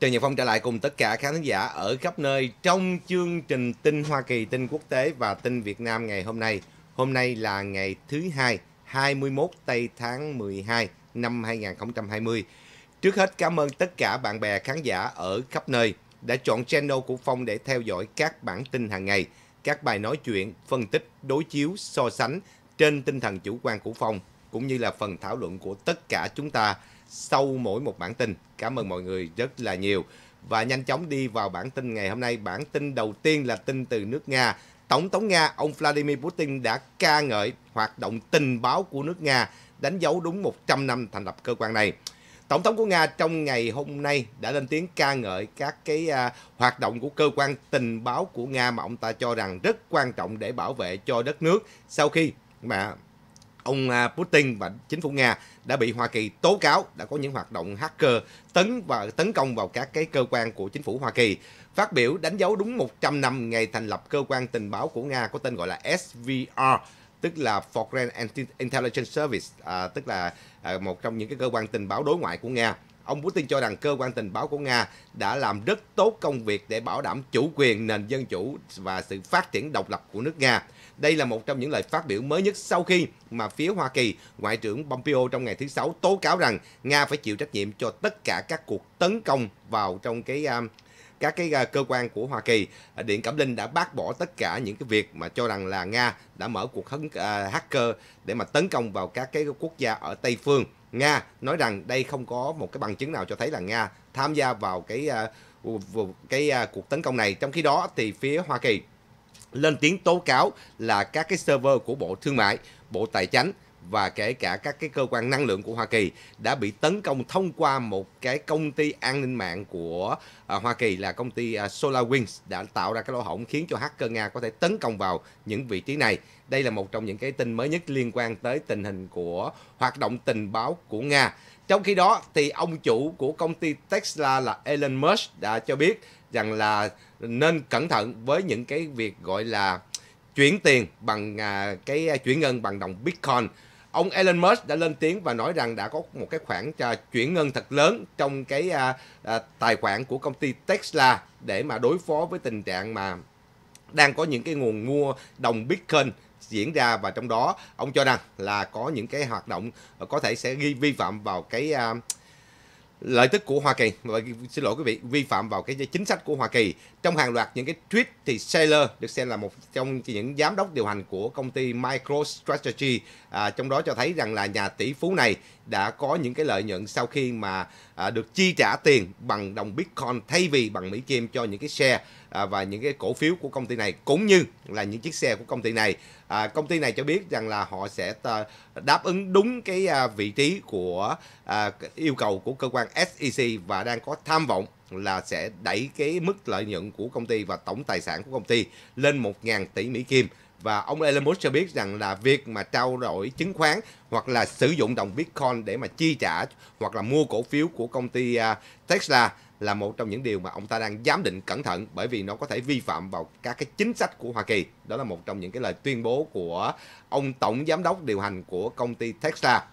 Trần Nhật Phong trở lại cùng tất cả khán thính giả ở khắp nơi trong chương trình tin Hoa Kỳ, tin quốc tế và tin Việt Nam ngày hôm nay. Hôm nay là ngày thứ hai, 21 tây tháng 12 năm 2020. Trước hết cảm ơn tất cả bạn bè khán giả ở khắp nơi đã chọn channel của Phong để theo dõi các bản tin hàng ngày, các bài nói chuyện, phân tích, đối chiếu, so sánh trên tinh thần chủ quan của Phong cũng như là phần thảo luận của tất cả chúng ta sau mỗi một bản tin. Cảm ơn mọi người rất là nhiều. Và nhanh chóng đi vào bản tin ngày hôm nay. Bản tin đầu tiên là tin từ nước Nga. Tổng thống Nga, ông Vladimir Putin đã ca ngợi hoạt động tình báo của nước Nga, đánh dấu đúng 100 năm thành lập cơ quan này. Tổng thống của Nga trong ngày hôm nay đã lên tiếng ca ngợi các cái à, hoạt động của cơ quan tình báo của Nga mà ông ta cho rằng rất quan trọng để bảo vệ cho đất nước sau khi mà ông à, Putin và chính phủ Nga đã bị Hoa Kỳ tố cáo đã có những hoạt động hacker tấn và tấn công vào các cái cơ quan của chính phủ Hoa Kỳ. Phát biểu đánh dấu đúng 100 năm ngày thành lập cơ quan tình báo của Nga có tên gọi là SVR tức là Foreign Intelligence Service, à, tức là à, một trong những cái cơ quan tình báo đối ngoại của Nga. Ông Putin cho rằng cơ quan tình báo của Nga đã làm rất tốt công việc để bảo đảm chủ quyền, nền dân chủ và sự phát triển độc lập của nước Nga. Đây là một trong những lời phát biểu mới nhất sau khi mà phía Hoa Kỳ, Ngoại trưởng Pompeo trong ngày thứ Sáu tố cáo rằng Nga phải chịu trách nhiệm cho tất cả các cuộc tấn công vào trong cái à, các cái à, cơ quan của Hoa Kỳ. À, Điện Cẩm Linh đã bác bỏ tất cả những cái việc mà cho rằng là Nga đã mở cuộc hấn, uh, hacker để mà tấn công vào các cái quốc gia ở Tây phương. Nga nói rằng đây không có một cái bằng chứng nào cho thấy là Nga tham gia vào cái uh, cái uh, cuộc tấn công này. Trong khi đó thì phía Hoa Kỳ lên tiếng tố cáo là các cái server của Bộ Thương mại, Bộ Tài chánh và kể cả các cái cơ quan năng lượng của Hoa Kỳ đã bị tấn công thông qua một cái công ty an ninh mạng của à, Hoa Kỳ là công ty à, SolarWinds đã tạo ra cái lỗ hổng khiến cho hacker Nga có thể tấn công vào những vị trí này. Đây là một trong những cái tin mới nhất liên quan tới tình hình của hoạt động tình báo của Nga. Trong khi đó thì ông chủ của công ty Tesla là Elon Musk đã cho biết rằng là nên cẩn thận với những cái việc gọi là chuyển tiền bằng à, cái à, chuyển ngân bằng đồng Bitcoin. Ông Elon Musk đã lên tiếng và nói rằng đã có một cái khoản à, chuyển ngân thật lớn trong cái à, à, tài khoản của công ty Tesla để mà đối phó với tình trạng mà đang có những cái nguồn mua đồng Bitcoin diễn ra và trong đó ông cho rằng là có những cái hoạt động có thể sẽ ghi vi phạm vào cái uh, lợi tức của Hoa Kỳ và xin lỗi quý vị vi phạm vào cái chính sách của Hoa Kỳ trong hàng loạt những cái tweet thì Saylor được xem là một trong những giám đốc điều hành của công ty MicroStrategy à, trong đó cho thấy rằng là nhà tỷ phú này đã có những cái lợi nhuận sau khi mà à, được chi trả tiền bằng đồng Bitcoin thay vì bằng Mỹ Kim cho những cái xe à, và những cái cổ phiếu của công ty này cũng như là những chiếc xe của công ty này à, công ty này cho biết rằng là họ sẽ ờ, đáp ứng đúng cái à, vị trí của à, yêu cầu của cơ quan SEC và đang có tham vọng là sẽ đẩy cái mức lợi nhuận của công ty và tổng tài sản của công ty lên 1.000 tỷ Mỹ Kim và ông Elon Musk cho biết rằng là việc mà trao đổi chứng khoán hoặc là sử dụng đồng Bitcoin để mà chi trả hoặc là mua cổ phiếu của công ty à, Tesla là một trong những điều mà ông ta đang giám định cẩn thận bởi vì nó có thể vi phạm vào các cái chính sách của Hoa Kỳ. Đó là một trong những cái lời tuyên bố của ông tổng giám đốc điều hành của công ty Tesla.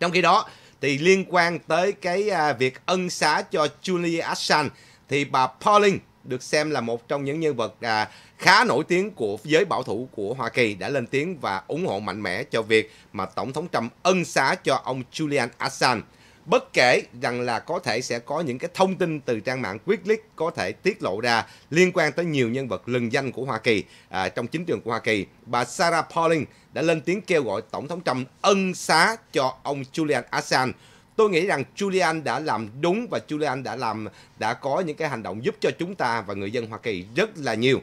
Trong khi đó thì liên quan tới cái à, việc ân xá cho Julie Assange thì bà Pauling được xem là một trong những nhân vật à, khá nổi tiếng của giới bảo thủ của Hoa Kỳ đã lên tiếng và ủng hộ mạnh mẽ cho việc mà Tổng thống Trump ân xá cho ông Julian Assange bất kể rằng là có thể sẽ có những cái thông tin từ trang mạng Wikileaks có thể tiết lộ ra liên quan tới nhiều nhân vật lừng danh của Hoa Kỳ à, trong chính trường của Hoa Kỳ. Bà Sarah Pauling đã lên tiếng kêu gọi Tổng thống Trump ân xá cho ông Julian Assange. Tôi nghĩ rằng Julian đã làm đúng và Julian đã làm đã có những cái hành động giúp cho chúng ta và người dân Hoa Kỳ rất là nhiều.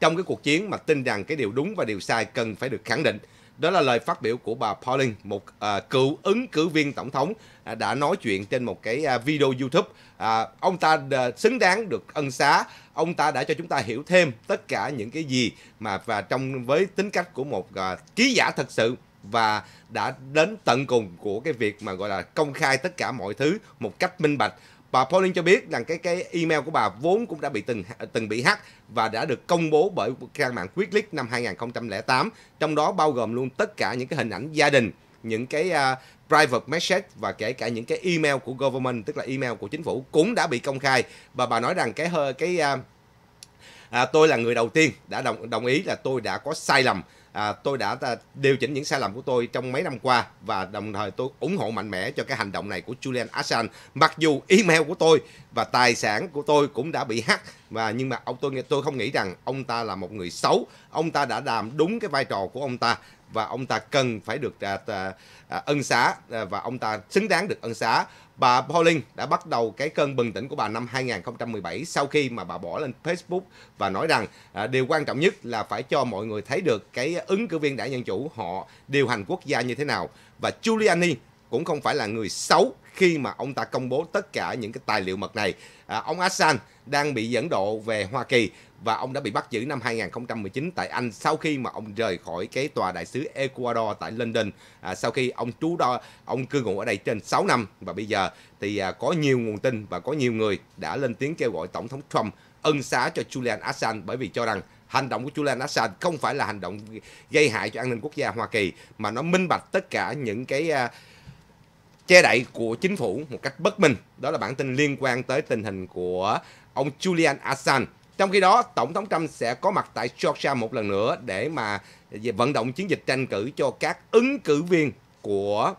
Trong cái cuộc chiến mà tin rằng cái điều đúng và điều sai cần phải được khẳng định. Đó là lời phát biểu của bà Pauling, một à, cựu ứng cử viên tổng thống à, đã nói chuyện trên một cái à, video YouTube. À, ông ta à, xứng đáng được ân xá. Ông ta đã cho chúng ta hiểu thêm tất cả những cái gì mà và trong với tính cách của một à, ký giả thật sự và đã đến tận cùng của cái việc mà gọi là công khai tất cả mọi thứ một cách minh bạch Bà Pauline cho biết rằng cái cái email của bà vốn cũng đã bị từng từng bị hack và đã được công bố bởi trang mạng Wikileaks năm 2008, trong đó bao gồm luôn tất cả những cái hình ảnh gia đình, những cái uh, private message và kể cả những cái email của government tức là email của chính phủ cũng đã bị công khai và bà nói rằng cái hơi cái uh, à, tôi là người đầu tiên đã đồng đồng ý là tôi đã có sai lầm à, tôi đã à, điều chỉnh những sai lầm của tôi trong mấy năm qua và đồng thời tôi ủng hộ mạnh mẽ cho cái hành động này của Julian Assange mặc dù email của tôi và tài sản của tôi cũng đã bị hack và nhưng mà ông tôi tôi không nghĩ rằng ông ta là một người xấu ông ta đã làm đúng cái vai trò của ông ta và ông ta cần phải được à, à, ân xá và ông ta xứng đáng được ân xá Bà Pauling đã bắt đầu cái cơn bừng tỉnh của bà năm 2017 sau khi mà bà bỏ lên Facebook và nói rằng à, điều quan trọng nhất là phải cho mọi người thấy được cái ứng cử viên đảng Dân Chủ họ điều hành quốc gia như thế nào. Và Giuliani cũng không phải là người xấu khi mà ông ta công bố tất cả những cái tài liệu mật này. À, ông Assange đang bị dẫn độ về Hoa Kỳ và ông đã bị bắt giữ năm 2019 tại Anh sau khi mà ông rời khỏi cái tòa đại sứ Ecuador tại London à, sau khi ông trú đo ông cư ngụ ở đây trên 6 năm và bây giờ thì à, có nhiều nguồn tin và có nhiều người đã lên tiếng kêu gọi tổng thống Trump ân xá cho Julian Assange bởi vì cho rằng hành động của Julian Assange không phải là hành động gây hại cho an ninh quốc gia Hoa Kỳ mà nó minh bạch tất cả những cái à, che đậy của chính phủ một cách bất minh. Đó là bản tin liên quan tới tình hình của ông Julian Assange trong khi đó, Tổng thống Trump sẽ có mặt tại Georgia một lần nữa để mà vận động chiến dịch tranh cử cho các ứng cử viên của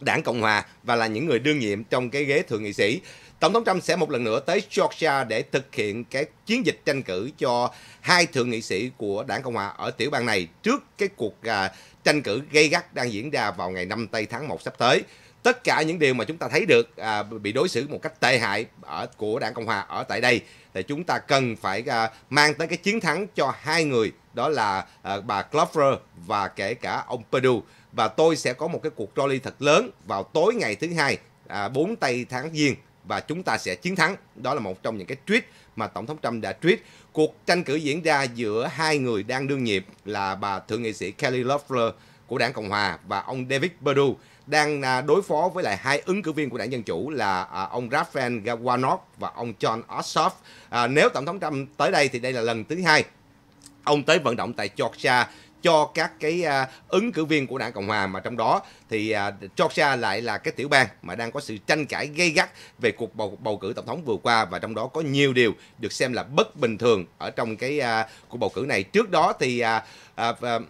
đảng Cộng Hòa và là những người đương nhiệm trong cái ghế thượng nghị sĩ. Tổng thống Trump sẽ một lần nữa tới Georgia để thực hiện cái chiến dịch tranh cử cho hai thượng nghị sĩ của đảng Cộng Hòa ở tiểu bang này trước cái cuộc à, tranh cử gây gắt đang diễn ra vào ngày 5 tây tháng 1 sắp tới tất cả những điều mà chúng ta thấy được à, bị đối xử một cách tệ hại ở của đảng cộng hòa ở tại đây thì chúng ta cần phải à, mang tới cái chiến thắng cho hai người đó là à, bà Glover và kể cả ông Perdue và tôi sẽ có một cái cuộc rally thật lớn vào tối ngày thứ hai à, 4 tây tháng giêng và chúng ta sẽ chiến thắng đó là một trong những cái tweet mà tổng thống Trump đã tweet cuộc tranh cử diễn ra giữa hai người đang đương nhiệm là bà thượng nghị sĩ Kelly Loeffler của đảng Cộng hòa và ông David Perdue đang à, đối phó với lại hai ứng cử viên của đảng Dân Chủ là à, ông Raphael Warnock và ông John Ossoff. À, nếu Tổng thống Trump tới đây thì đây là lần thứ hai ông tới vận động tại Georgia cho các cái ứng cử viên của đảng Cộng hòa mà trong đó thì Georgia lại là cái tiểu bang mà đang có sự tranh cãi gây gắt về cuộc bầu bầu cử tổng thống vừa qua và trong đó có nhiều điều được xem là bất bình thường ở trong cái uh, cuộc bầu cử này. Trước đó thì uh, uh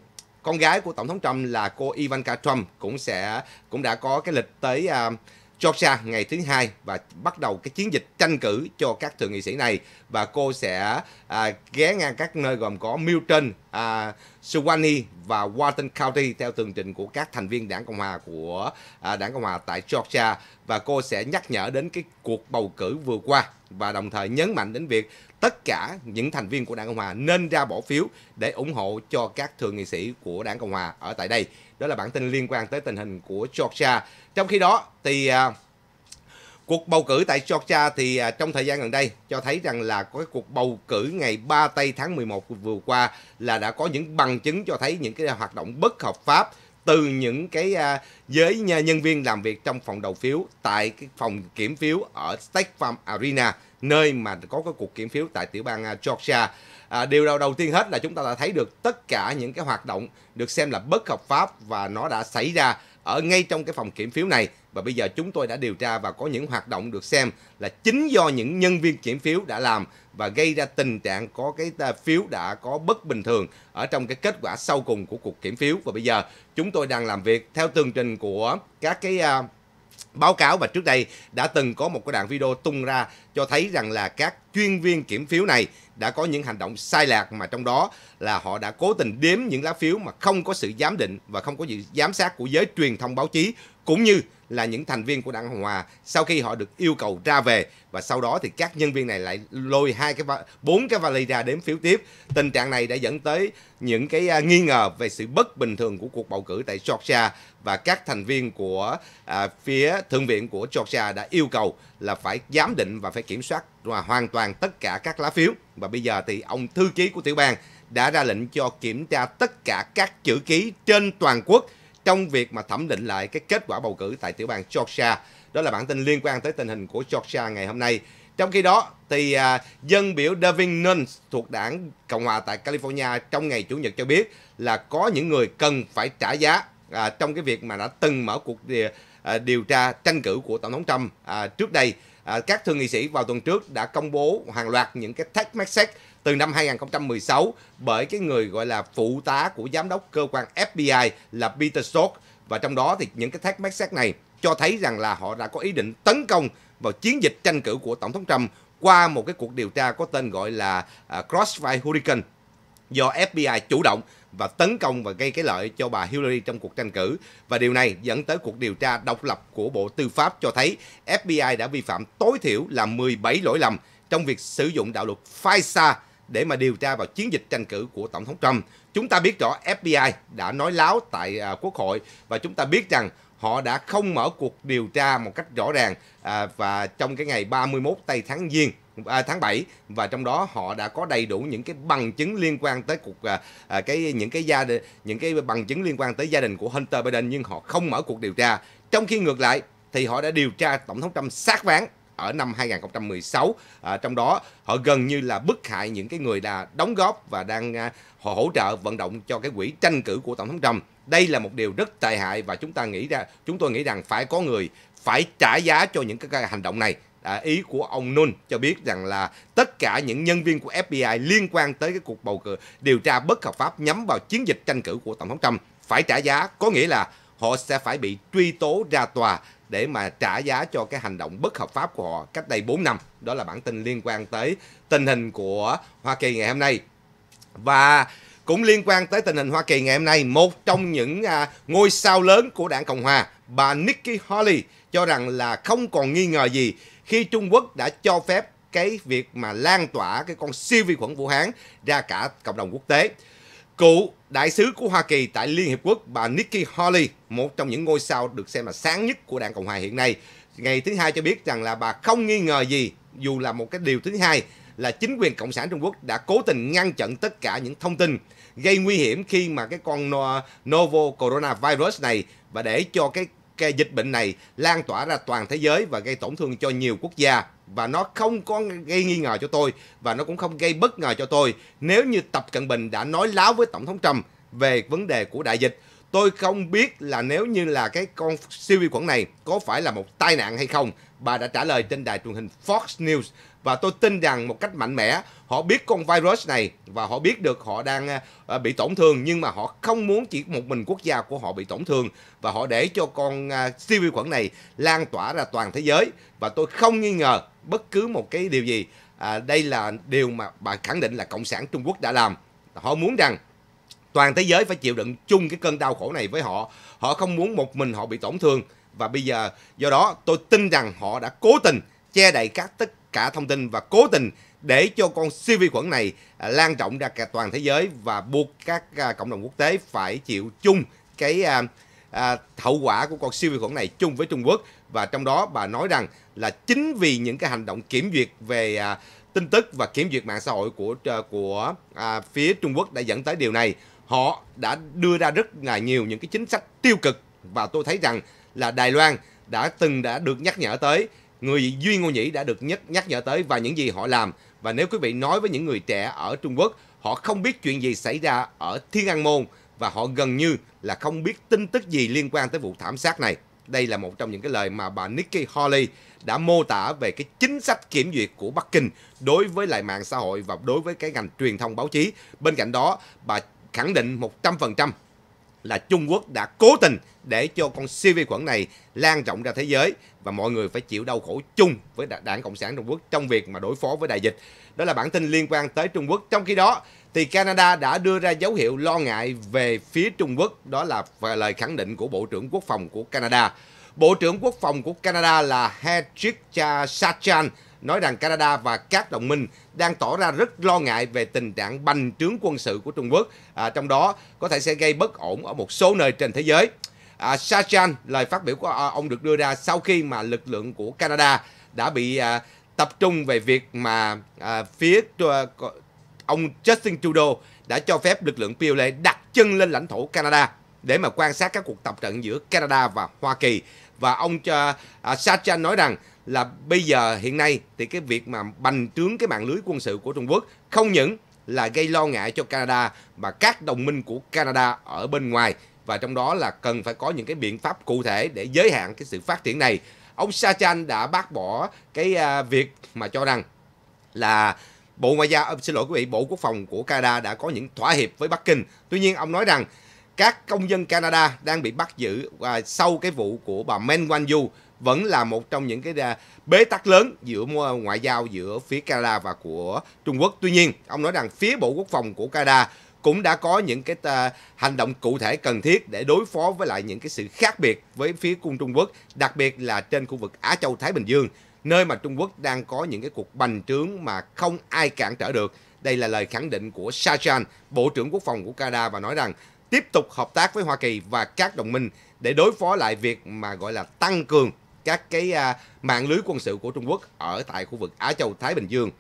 con gái của tổng thống Trump là cô Ivanka Trump cũng sẽ cũng đã có cái lịch tới uh, Georgia ngày thứ hai và bắt đầu cái chiến dịch tranh cử cho các thượng nghị sĩ này và cô sẽ à, ghé ngang các nơi gồm có Milton, à, Suwanee và Walton County theo tường trình của các thành viên đảng cộng hòa của à, đảng cộng hòa tại Georgia và cô sẽ nhắc nhở đến cái cuộc bầu cử vừa qua và đồng thời nhấn mạnh đến việc tất cả những thành viên của Đảng Cộng hòa nên ra bỏ phiếu để ủng hộ cho các thượng nghị sĩ của Đảng Cộng hòa ở tại đây. Đó là bản tin liên quan tới tình hình của Georgia. Trong khi đó thì uh, cuộc bầu cử tại Georgia thì uh, trong thời gian gần đây cho thấy rằng là có cái cuộc bầu cử ngày 3 tây tháng 11 vừa qua là đã có những bằng chứng cho thấy những cái hoạt động bất hợp pháp từ những cái à, giới nhân viên làm việc trong phòng đầu phiếu tại cái phòng kiểm phiếu ở State Farm Arena nơi mà có cái cuộc kiểm phiếu tại tiểu bang à, Georgia. À, điều đầu đầu tiên hết là chúng ta đã thấy được tất cả những cái hoạt động được xem là bất hợp pháp và nó đã xảy ra ở ngay trong cái phòng kiểm phiếu này và bây giờ chúng tôi đã điều tra và có những hoạt động được xem là chính do những nhân viên kiểm phiếu đã làm và gây ra tình trạng có cái à, phiếu đã có bất bình thường ở trong cái kết quả sau cùng của cuộc kiểm phiếu và bây giờ chúng tôi đang làm việc theo tường trình của các cái uh, báo cáo và trước đây đã từng có một cái đoạn video tung ra cho thấy rằng là các chuyên viên kiểm phiếu này đã có những hành động sai lạc mà trong đó là họ đã cố tình đếm những lá phiếu mà không có sự giám định và không có sự giám sát của giới truyền thông báo chí cũng như là những thành viên của đảng Cộng Hòa sau khi họ được yêu cầu ra về và sau đó thì các nhân viên này lại lôi hai cái bốn cái vali ra đếm phiếu tiếp. Tình trạng này đã dẫn tới những cái à, nghi ngờ về sự bất bình thường của cuộc bầu cử tại Georgia và các thành viên của à, phía thượng viện của Georgia đã yêu cầu là phải giám định và phải kiểm soát và hoàn toàn tất cả các lá phiếu. Và bây giờ thì ông thư ký của tiểu bang đã ra lệnh cho kiểm tra tất cả các chữ ký trên toàn quốc trong việc mà thẩm định lại cái kết quả bầu cử tại tiểu bang Georgia. Đó là bản tin liên quan tới tình hình của Georgia ngày hôm nay. Trong khi đó, thì à, dân biểu Devin Nunes thuộc đảng Cộng hòa tại California trong ngày Chủ nhật cho biết là có những người cần phải trả giá à, trong cái việc mà đã từng mở cuộc điều, à, điều tra tranh cử của Tổng thống Trump à, trước đây. À, các thượng nghị sĩ vào tuần trước đã công bố hàng loạt những cái text message từ năm 2016 bởi cái người gọi là phụ tá của giám đốc cơ quan FBI là Peter Strzok và trong đó thì những cái thác mát xác này cho thấy rằng là họ đã có ý định tấn công vào chiến dịch tranh cử của Tổng thống Trump qua một cái cuộc điều tra có tên gọi là à, Crossfire Hurricane do FBI chủ động và tấn công và gây cái lợi cho bà Hillary trong cuộc tranh cử. Và điều này dẫn tới cuộc điều tra độc lập của Bộ Tư pháp cho thấy FBI đã vi phạm tối thiểu là 17 lỗi lầm trong việc sử dụng đạo luật FISA để mà điều tra vào chiến dịch tranh cử của Tổng thống Trump. Chúng ta biết rõ FBI đã nói láo tại à, Quốc hội và chúng ta biết rằng họ đã không mở cuộc điều tra một cách rõ ràng à, và trong cái ngày 31 tây tháng Giêng à, tháng 7 và trong đó họ đã có đầy đủ những cái bằng chứng liên quan tới cuộc à, à, cái những cái gia đình những cái bằng chứng liên quan tới gia đình của Hunter Biden nhưng họ không mở cuộc điều tra. Trong khi ngược lại thì họ đã điều tra tổng thống Trump sát ván ở năm 2016 à, trong đó họ gần như là bức hại những cái người đã đóng góp và đang à, họ hỗ trợ vận động cho cái quỹ tranh cử của tổng thống Trump đây là một điều rất tệ hại và chúng ta nghĩ ra chúng tôi nghĩ rằng phải có người phải trả giá cho những cái hành động này à, ý của ông Nun cho biết rằng là tất cả những nhân viên của FBI liên quan tới cái cuộc bầu cử điều tra bất hợp pháp nhắm vào chiến dịch tranh cử của tổng thống Trump phải trả giá có nghĩa là họ sẽ phải bị truy tố ra tòa để mà trả giá cho cái hành động bất hợp pháp của họ cách đây 4 năm. Đó là bản tin liên quan tới tình hình của Hoa Kỳ ngày hôm nay. Và cũng liên quan tới tình hình Hoa Kỳ ngày hôm nay, một trong những à, ngôi sao lớn của đảng Cộng Hòa, bà Nikki Haley cho rằng là không còn nghi ngờ gì khi Trung Quốc đã cho phép cái việc mà lan tỏa cái con siêu vi khuẩn Vũ Hán ra cả cộng đồng quốc tế. Cụ Đại sứ của Hoa Kỳ tại Liên Hiệp Quốc bà Nikki Haley, một trong những ngôi sao được xem là sáng nhất của Đảng Cộng hòa hiện nay, ngày thứ hai cho biết rằng là bà không nghi ngờ gì, dù là một cái điều thứ hai là chính quyền Cộng sản Trung Quốc đã cố tình ngăn chặn tất cả những thông tin gây nguy hiểm khi mà cái con novo coronavirus này và để cho cái cái dịch bệnh này lan tỏa ra toàn thế giới và gây tổn thương cho nhiều quốc gia và nó không có gây nghi ngờ cho tôi và nó cũng không gây bất ngờ cho tôi nếu như Tập Cận Bình đã nói láo với Tổng thống Trump về vấn đề của đại dịch. Tôi không biết là nếu như là cái con siêu vi khuẩn này có phải là một tai nạn hay không. Bà đã trả lời trên đài truyền hình Fox News và tôi tin rằng một cách mạnh mẽ họ biết con virus này và họ biết được họ đang à, à, bị tổn thương nhưng mà họ không muốn chỉ một mình quốc gia của họ bị tổn thương và họ để cho con à, siêu vi khuẩn này lan tỏa ra toàn thế giới và tôi không nghi ngờ bất cứ một cái điều gì à, đây là điều mà bà khẳng định là cộng sản Trung Quốc đã làm họ muốn rằng toàn thế giới phải chịu đựng chung cái cơn đau khổ này với họ họ không muốn một mình họ bị tổn thương và bây giờ do đó tôi tin rằng họ đã cố tình che đậy các tất cả thông tin và cố tình để cho con siêu vi khuẩn này à, lan rộng ra cả toàn thế giới và buộc các à, cộng đồng quốc tế phải chịu chung cái à, hậu quả của con siêu vi khuẩn này chung với Trung Quốc và trong đó bà nói rằng là chính vì những cái hành động kiểm duyệt về tin tức và kiểm duyệt mạng xã hội của của à, phía Trung Quốc đã dẫn tới điều này họ đã đưa ra rất là nhiều những cái chính sách tiêu cực và tôi thấy rằng là Đài Loan đã từng đã được nhắc nhở tới người Duy Ngô Nhĩ đã được nhắc, nhắc nhở tới và những gì họ làm. Và nếu quý vị nói với những người trẻ ở Trung Quốc, họ không biết chuyện gì xảy ra ở Thiên An Môn và họ gần như là không biết tin tức gì liên quan tới vụ thảm sát này. Đây là một trong những cái lời mà bà Nikki Haley đã mô tả về cái chính sách kiểm duyệt của Bắc Kinh đối với lại mạng xã hội và đối với cái ngành truyền thông báo chí. Bên cạnh đó, bà khẳng định 100% là Trung Quốc đã cố tình để cho con siêu vi khuẩn này lan rộng ra thế giới và mọi người phải chịu đau khổ chung với đảng Cộng sản Trung Quốc trong việc mà đối phó với đại dịch. Đó là bản tin liên quan tới Trung Quốc. Trong khi đó, thì Canada đã đưa ra dấu hiệu lo ngại về phía Trung Quốc, đó là lời khẳng định của Bộ trưởng Quốc phòng của Canada. Bộ trưởng Quốc phòng của Canada là Hedrick Sachan nói rằng Canada và các đồng minh đang tỏ ra rất lo ngại về tình trạng bành trướng quân sự của Trung Quốc, à, trong đó có thể sẽ gây bất ổn ở một số nơi trên thế giới à, Sachan, lời phát biểu của à, ông được đưa ra sau khi mà lực lượng của Canada đã bị à, tập trung về việc mà à, phía à, ông Justin Trudeau đã cho phép lực lượng PLA đặt chân lên lãnh thổ Canada để mà quan sát các cuộc tập trận giữa Canada và Hoa Kỳ và ông à, Sachan nói rằng là bây giờ hiện nay thì cái việc mà bành trướng cái mạng lưới quân sự của Trung Quốc không những là gây lo ngại cho Canada mà các đồng minh của Canada ở bên ngoài và trong đó là cần phải có những cái biện pháp cụ thể để giới hạn cái sự phát triển này. Ông Sachan đã bác bỏ cái à, việc mà cho rằng là Bộ Ngoại giao, à, xin lỗi quý vị, Bộ Quốc phòng của Canada đã có những thỏa hiệp với Bắc Kinh. Tuy nhiên ông nói rằng các công dân Canada đang bị bắt giữ và sau cái vụ của bà Men Wanyu vẫn là một trong những cái à, bế tắc lớn giữa ngoại giao giữa phía Canada và của Trung Quốc. Tuy nhiên, ông nói rằng phía Bộ Quốc phòng của Canada cũng đã có những cái tà, hành động cụ thể cần thiết để đối phó với lại những cái sự khác biệt với phía quân Trung Quốc, đặc biệt là trên khu vực Á Châu Thái Bình Dương, nơi mà Trung Quốc đang có những cái cuộc bành trướng mà không ai cản trở được. Đây là lời khẳng định của Sachan, Bộ trưởng Quốc phòng của Canada và nói rằng tiếp tục hợp tác với Hoa Kỳ và các đồng minh để đối phó lại việc mà gọi là tăng cường các cái à, mạng lưới quân sự của Trung Quốc ở tại khu vực Á Châu Thái Bình Dương.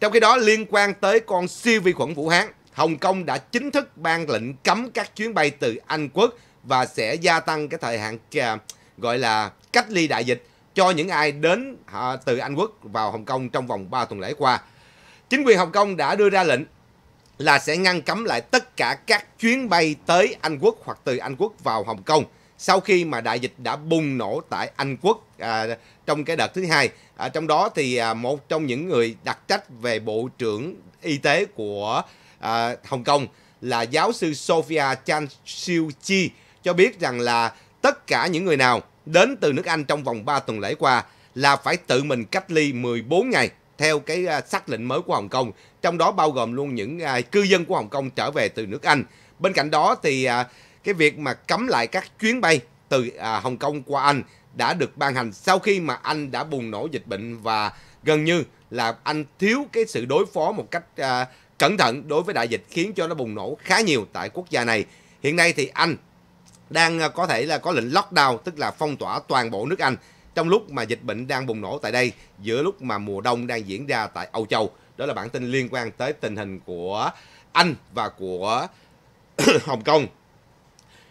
Trong khi đó liên quan tới con siêu vi khuẩn Vũ Hán Hồng Kông đã chính thức ban lệnh cấm các chuyến bay từ Anh quốc và sẽ gia tăng cái thời hạn à, gọi là cách ly đại dịch cho những ai đến à, từ Anh quốc vào Hồng Kông trong vòng 3 tuần lễ qua. Chính quyền Hồng Kông đã đưa ra lệnh là sẽ ngăn cấm lại tất cả các chuyến bay tới Anh quốc hoặc từ Anh quốc vào Hồng Kông sau khi mà đại dịch đã bùng nổ tại Anh quốc à, trong cái đợt thứ hai. À, trong đó thì à, một trong những người đặc trách về Bộ trưởng Y tế của à, Hồng Kông là giáo sư Sophia Chan Siu Chi cho biết rằng là tất cả những người nào đến từ nước Anh trong vòng 3 tuần lễ qua là phải tự mình cách ly 14 ngày theo cái à, xác lệnh mới của Hồng Kông, trong đó bao gồm luôn những à, cư dân của Hồng Kông trở về từ nước Anh. Bên cạnh đó thì à, cái việc mà cấm lại các chuyến bay từ à, Hồng Kông qua Anh đã được ban hành sau khi mà Anh đã bùng nổ dịch bệnh và gần như là Anh thiếu cái sự đối phó một cách à, cẩn thận đối với đại dịch khiến cho nó bùng nổ khá nhiều tại quốc gia này. Hiện nay thì Anh đang à, có thể là có lệnh lockdown tức là phong tỏa toàn bộ nước Anh trong lúc mà dịch bệnh đang bùng nổ tại đây giữa lúc mà mùa đông đang diễn ra tại Âu Châu. Đó là bản tin liên quan tới tình hình của Anh và của Hồng Kông.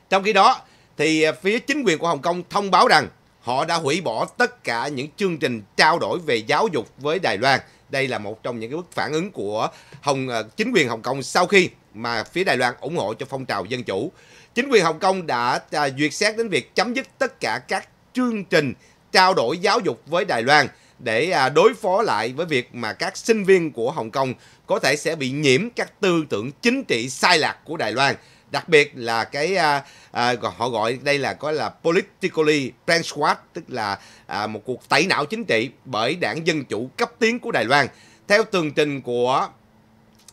Trong khi đó thì à, phía chính quyền của Hồng Kông thông báo rằng họ đã hủy bỏ tất cả những chương trình trao đổi về giáo dục với Đài Loan đây là một trong những cái bức phản ứng của Hồng ờ, chính quyền Hồng Kông sau khi mà phía Đài Loan ủng hộ cho phong trào dân chủ. Chính quyền Hồng Kông đã à, duyệt xét đến việc chấm dứt tất cả các chương trình trao đổi giáo dục với Đài Loan để à, đối phó lại với việc mà các sinh viên của Hồng Kông có thể sẽ bị nhiễm các tư tưởng chính trị sai lạc của Đài Loan đặc biệt là cái à, à, họ gọi đây là có là politically brainwashed tức là à, một cuộc tẩy não chính trị bởi đảng dân chủ cấp tiến của Đài Loan theo tường trình của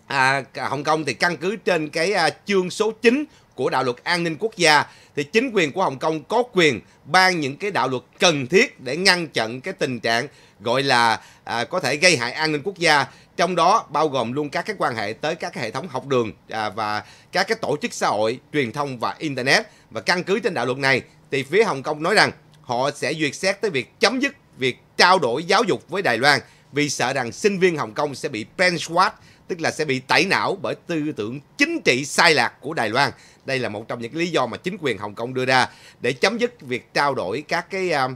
à, Hồng Kông thì căn cứ trên cái à, chương số 9 của đạo luật an ninh quốc gia thì chính quyền của Hồng Kông có quyền ban những cái đạo luật cần thiết để ngăn chặn cái tình trạng gọi là à, có thể gây hại an ninh quốc gia trong đó bao gồm luôn các cái quan hệ tới các cái hệ thống học đường à, và các cái tổ chức xã hội truyền thông và internet và căn cứ trên đạo luật này thì phía Hồng Kông nói rằng họ sẽ duyệt xét tới việc chấm dứt việc trao đổi giáo dục với Đài Loan vì sợ rằng sinh viên Hồng Kông sẽ bị brainwash tức là sẽ bị tẩy não bởi tư tưởng chính trị sai lạc của Đài Loan đây là một trong những lý do mà chính quyền Hồng Kông đưa ra để chấm dứt việc trao đổi các cái à,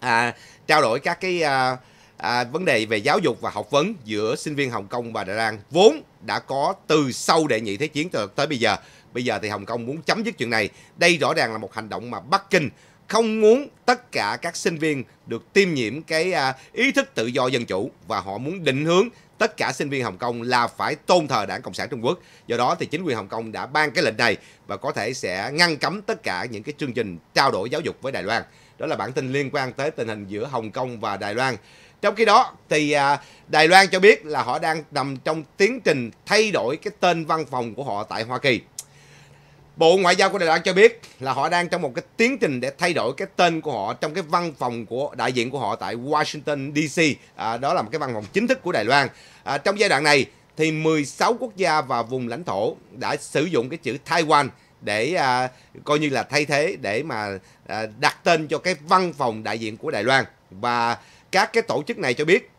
à, trao đổi các cái à, à, vấn đề về giáo dục và học vấn giữa sinh viên Hồng Kông và Đài Loan vốn đã có từ sau đệ nhị thế chiến tới, tới bây giờ. Bây giờ thì Hồng Kông muốn chấm dứt chuyện này. Đây rõ ràng là một hành động mà Bắc Kinh không muốn tất cả các sinh viên được tiêm nhiễm cái à, ý thức tự do dân chủ và họ muốn định hướng tất cả sinh viên Hồng Kông là phải tôn thờ Đảng Cộng sản Trung Quốc. Do đó thì chính quyền Hồng Kông đã ban cái lệnh này và có thể sẽ ngăn cấm tất cả những cái chương trình trao đổi giáo dục với Đài Loan. Đó là bản tin liên quan tới tình hình giữa Hồng Kông và Đài Loan. Trong khi đó thì à, Đài Loan cho biết là họ đang nằm trong tiến trình thay đổi cái tên văn phòng của họ tại Hoa Kỳ. Bộ Ngoại giao của Đài Loan cho biết là họ đang trong một cái tiến trình để thay đổi cái tên của họ trong cái văn phòng của đại diện của họ tại Washington DC. À, đó là một cái văn phòng chính thức của Đài Loan. À, trong giai đoạn này thì 16 quốc gia và vùng lãnh thổ đã sử dụng cái chữ Taiwan để à, coi như là thay thế để mà à, đặt tên cho cái văn phòng đại diện của Đài Loan và các cái tổ chức này cho biết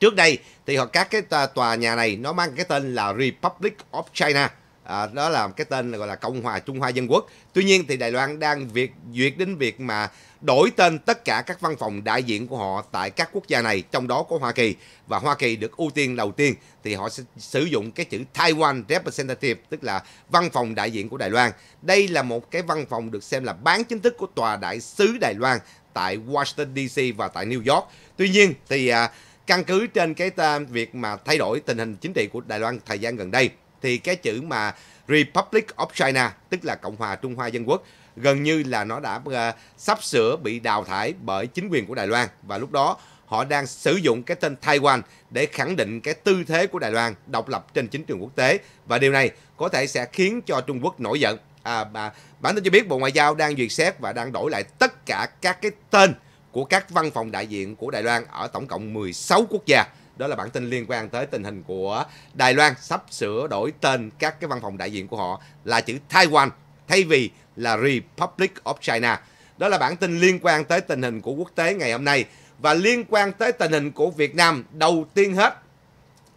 trước đây thì họ các cái tòa nhà này nó mang cái tên là Republic of China à, đó là cái tên gọi là Cộng hòa Trung Hoa Dân Quốc. Tuy nhiên thì Đài Loan đang việc duyệt đến việc mà đổi tên tất cả các văn phòng đại diện của họ tại các quốc gia này, trong đó có Hoa Kỳ và Hoa Kỳ được ưu tiên đầu tiên thì họ sẽ sử dụng cái chữ Taiwan Representative tức là văn phòng đại diện của Đài Loan. Đây là một cái văn phòng được xem là bán chính thức của tòa đại sứ Đài Loan tại Washington DC và tại New York. Tuy nhiên thì à, căn cứ trên cái ta, à, việc mà thay đổi tình hình chính trị của Đài Loan thời gian gần đây thì cái chữ mà Republic of China tức là Cộng hòa Trung Hoa Dân Quốc gần như là nó đã uh, sắp sửa bị đào thải bởi chính quyền của Đài Loan và lúc đó họ đang sử dụng cái tên Taiwan để khẳng định cái tư thế của Đài Loan độc lập trên chính trường quốc tế và điều này có thể sẽ khiến cho Trung Quốc nổi giận. À, bà, bản tin cho biết Bộ Ngoại giao đang duyệt xét và đang đổi lại tất cả các cái tên của các văn phòng đại diện của Đài Loan ở tổng cộng 16 quốc gia đó là bản tin liên quan tới tình hình của Đài Loan sắp sửa đổi tên các cái văn phòng đại diện của họ là chữ Taiwan thay vì là Republic of China. Đó là bản tin liên quan tới tình hình của quốc tế ngày hôm nay và liên quan tới tình hình của Việt Nam đầu tiên hết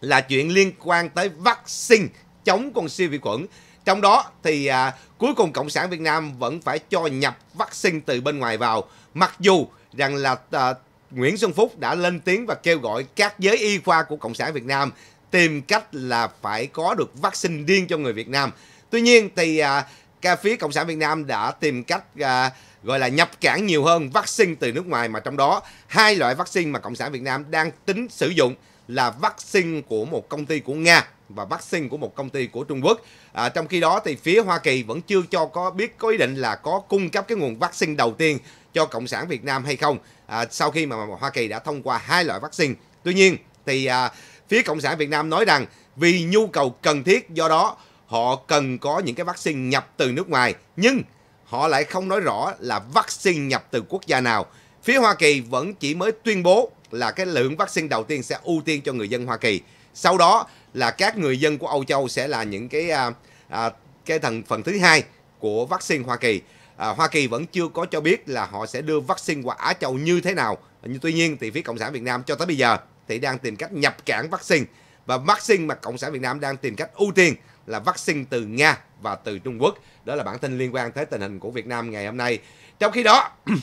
là chuyện liên quan tới vaccine chống con siêu vi khuẩn. Trong đó thì à, cuối cùng Cộng sản Việt Nam vẫn phải cho nhập vaccine từ bên ngoài vào. Mặc dù rằng là à, Nguyễn Xuân Phúc đã lên tiếng và kêu gọi các giới y khoa của Cộng sản Việt Nam tìm cách là phải có được vaccine riêng cho người Việt Nam. Tuy nhiên thì à, ca phía Cộng sản Việt Nam đã tìm cách à, gọi là nhập cản nhiều hơn vaccine từ nước ngoài mà trong đó hai loại vaccine mà Cộng sản Việt Nam đang tính sử dụng là vaccine của một công ty của Nga và vaccine của một công ty của Trung Quốc. À, trong khi đó thì phía Hoa Kỳ vẫn chưa cho có biết có ý định là có cung cấp cái nguồn vaccine đầu tiên cho Cộng sản Việt Nam hay không à, sau khi mà Hoa Kỳ đã thông qua hai loại vaccine. Tuy nhiên thì à, phía Cộng sản Việt Nam nói rằng vì nhu cầu cần thiết do đó họ cần có những cái vaccine nhập từ nước ngoài nhưng họ lại không nói rõ là vaccine nhập từ quốc gia nào. Phía Hoa Kỳ vẫn chỉ mới tuyên bố là cái lượng vaccine đầu tiên sẽ ưu tiên cho người dân Hoa Kỳ. Sau đó là các người dân của Âu Châu sẽ là những cái à, à, cái thành phần thứ hai của vaccine Hoa Kỳ. À, Hoa Kỳ vẫn chưa có cho biết là họ sẽ đưa vaccine qua Á Châu như thế nào. Nhưng tuy nhiên thì phía Cộng sản Việt Nam cho tới bây giờ thì đang tìm cách nhập cản vaccine và vaccine mà Cộng sản Việt Nam đang tìm cách ưu tiên là vaccine từ Nga và từ Trung Quốc. Đó là bản tin liên quan tới tình hình của Việt Nam ngày hôm nay. Trong khi đó,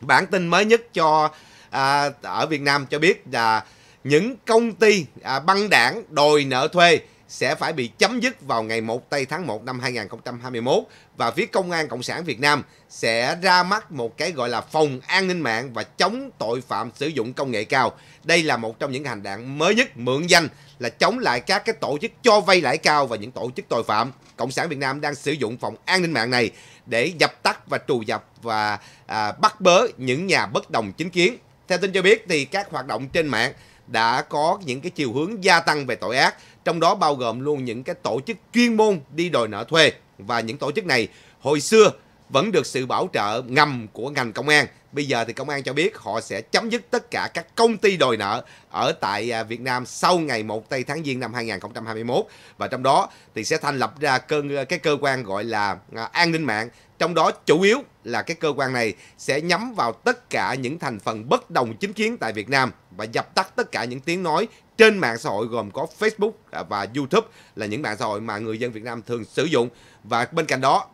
bản tin mới nhất cho à, ở Việt Nam cho biết là những công ty à, băng đảng đòi nợ thuê sẽ phải bị chấm dứt vào ngày 1 tây tháng 1 năm 2021 và phía Công an Cộng sản Việt Nam sẽ ra mắt một cái gọi là phòng an ninh mạng và chống tội phạm sử dụng công nghệ cao. Đây là một trong những hành động mới nhất mượn danh là chống lại các cái tổ chức cho vay lãi cao và những tổ chức tội phạm. Cộng sản Việt Nam đang sử dụng phòng an ninh mạng này để dập tắt và trù dập và à, bắt bớ những nhà bất đồng chính kiến. Theo tin cho biết thì các hoạt động trên mạng đã có những cái chiều hướng gia tăng về tội ác, trong đó bao gồm luôn những cái tổ chức chuyên môn đi đòi nợ thuê và những tổ chức này hồi xưa vẫn được sự bảo trợ ngầm của ngành công an. Bây giờ thì công an cho biết họ sẽ chấm dứt tất cả các công ty đòi nợ ở tại à, Việt Nam sau ngày 1 tây tháng Giêng năm 2021 và trong đó thì sẽ thành lập ra cơ cái cơ quan gọi là à, an ninh mạng trong đó chủ yếu là cái cơ quan này sẽ nhắm vào tất cả những thành phần bất đồng chính kiến tại Việt Nam và dập tắt tất cả những tiếng nói trên mạng xã hội gồm có Facebook và YouTube là những mạng xã hội mà người dân Việt Nam thường sử dụng. Và bên cạnh đó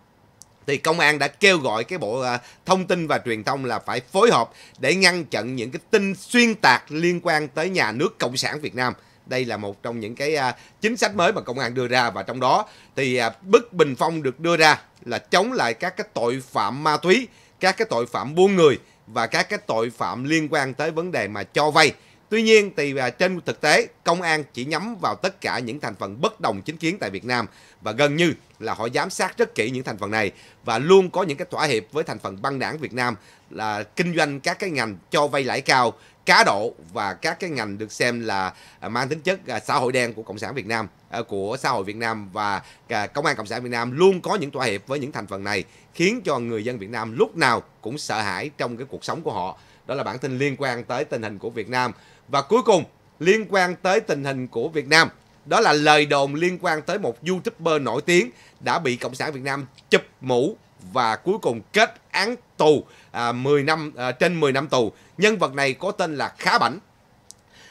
thì công an đã kêu gọi cái bộ à, thông tin và truyền thông là phải phối hợp để ngăn chặn những cái tin xuyên tạc liên quan tới nhà nước Cộng sản Việt Nam đây là một trong những cái à, chính sách mới mà công an đưa ra và trong đó thì à, bức bình phong được đưa ra là chống lại các cái tội phạm ma túy, các cái tội phạm buôn người và các cái tội phạm liên quan tới vấn đề mà cho vay. Tuy nhiên thì à, trên thực tế công an chỉ nhắm vào tất cả những thành phần bất đồng chính kiến tại Việt Nam và gần như là họ giám sát rất kỹ những thành phần này và luôn có những cái thỏa hiệp với thành phần băng đảng Việt Nam là kinh doanh các cái ngành cho vay lãi cao cá độ và các cái ngành được xem là à, mang tính chất à, xã hội đen của cộng sản Việt Nam à, của xã hội Việt Nam và công an cộng sản Việt Nam luôn có những thỏa hiệp với những thành phần này khiến cho người dân Việt Nam lúc nào cũng sợ hãi trong cái cuộc sống của họ đó là bản tin liên quan tới tình hình của Việt Nam và cuối cùng liên quan tới tình hình của Việt Nam đó là lời đồn liên quan tới một youtuber nổi tiếng đã bị cộng sản Việt Nam chụp mũ và cuối cùng kết án tù à, 10 năm à, trên 10 năm tù. Nhân vật này có tên là Khá Bảnh.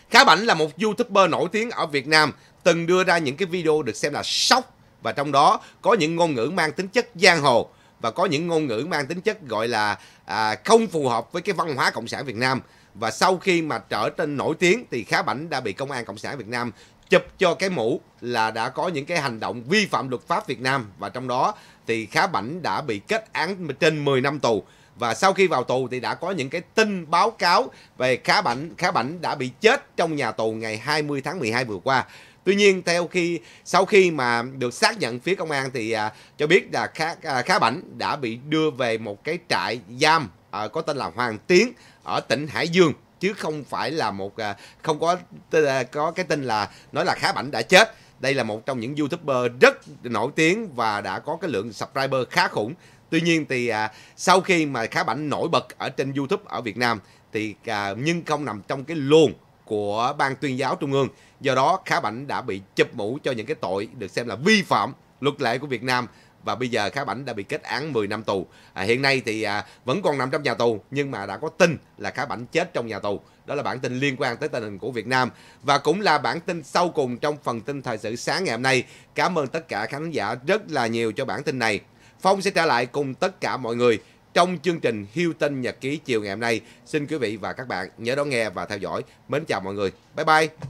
Khá Bảnh là một YouTuber nổi tiếng ở Việt Nam từng đưa ra những cái video được xem là sốc và trong đó có những ngôn ngữ mang tính chất giang hồ và có những ngôn ngữ mang tính chất gọi là à, không phù hợp với cái văn hóa cộng sản Việt Nam và sau khi mà trở nên nổi tiếng thì Khá Bảnh đã bị công an cộng sản Việt Nam chụp cho cái mũ là đã có những cái hành động vi phạm luật pháp Việt Nam và trong đó thì Khá Bảnh đã bị kết án trên 10 năm tù và sau khi vào tù thì đã có những cái tin báo cáo về Khá Bảnh. Khá Bảnh đã bị chết trong nhà tù ngày 20 tháng 12 vừa qua. Tuy nhiên theo khi sau khi mà được xác nhận phía công an thì à, cho biết là Khá, à, Khá Bảnh đã bị đưa về một cái trại giam à, có tên là Hoàng Tiến ở tỉnh Hải Dương chứ không phải là một à, không có à, có cái tin là nói là Khá Bảnh đã chết. Đây là một trong những YouTuber rất nổi tiếng và đã có cái lượng subscriber khá khủng tuy nhiên thì à, sau khi mà khá bảnh nổi bật ở trên youtube ở việt nam thì à, nhưng không nằm trong cái luồng của ban tuyên giáo trung ương do đó khá bảnh đã bị chụp mũ cho những cái tội được xem là vi phạm luật lệ của việt nam và bây giờ khá bảnh đã bị kết án 10 năm tù à, hiện nay thì à, vẫn còn nằm trong nhà tù nhưng mà đã có tin là khá bảnh chết trong nhà tù đó là bản tin liên quan tới tình hình của Việt Nam và cũng là bản tin sau cùng trong phần tin thời sự sáng ngày hôm nay cảm ơn tất cả khán giả rất là nhiều cho bản tin này Phong sẽ trở lại cùng tất cả mọi người trong chương trình Hilton Nhật Ký chiều ngày hôm nay. Xin quý vị và các bạn nhớ đón nghe và theo dõi. Mến chào mọi người. Bye bye.